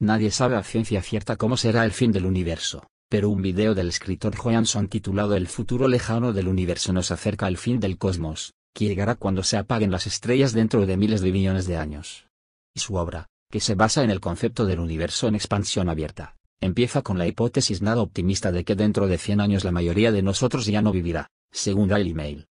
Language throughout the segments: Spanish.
Nadie sabe a ciencia cierta cómo será el fin del universo, pero un video del escritor Johansson titulado El futuro lejano del universo nos acerca al fin del cosmos, que llegará cuando se apaguen las estrellas dentro de miles de millones de años. Y su obra, que se basa en el concepto del universo en expansión abierta, empieza con la hipótesis nada optimista de que dentro de 100 años la mayoría de nosotros ya no vivirá, según Daily Mail.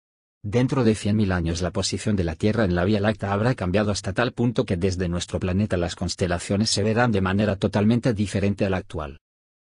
Dentro de 100.000 años la posición de la Tierra en la Vía Láctea habrá cambiado hasta tal punto que desde nuestro planeta las constelaciones se verán de manera totalmente diferente a la actual.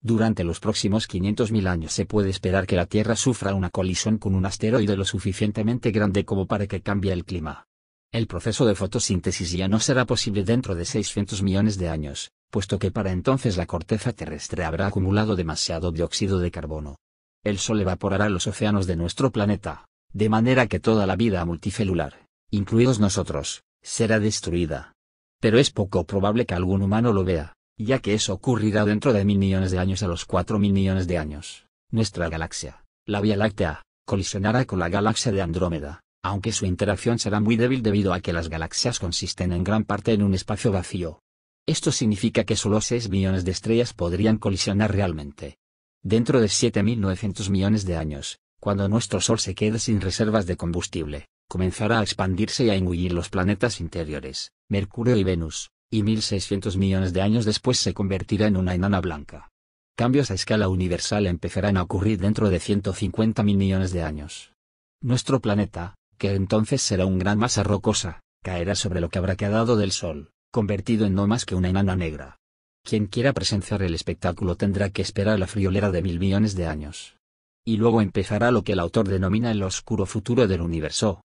Durante los próximos 500.000 años se puede esperar que la Tierra sufra una colisión con un asteroide lo suficientemente grande como para que cambie el clima. El proceso de fotosíntesis ya no será posible dentro de 600 millones de años, puesto que para entonces la corteza terrestre habrá acumulado demasiado dióxido de carbono. El Sol evaporará los océanos de nuestro planeta de manera que toda la vida multicelular, incluidos nosotros, será destruida. Pero es poco probable que algún humano lo vea, ya que eso ocurrirá dentro de mil millones de años a los cuatro mil millones de años. Nuestra galaxia, la Vía Láctea, colisionará con la galaxia de Andrómeda, aunque su interacción será muy débil debido a que las galaxias consisten en gran parte en un espacio vacío. Esto significa que solo 6 millones de estrellas podrían colisionar realmente. Dentro de 7.900 millones de años, cuando nuestro Sol se quede sin reservas de combustible, comenzará a expandirse y a engullir los planetas interiores, Mercurio y Venus, y 1.600 millones de años después se convertirá en una enana blanca. Cambios a escala universal empezarán a ocurrir dentro de 150.000 millones de años. Nuestro planeta, que entonces será un gran masa rocosa, caerá sobre lo que habrá quedado del Sol, convertido en no más que una enana negra. Quien quiera presenciar el espectáculo tendrá que esperar la friolera de mil millones de años y luego empezará lo que el autor denomina el oscuro futuro del universo,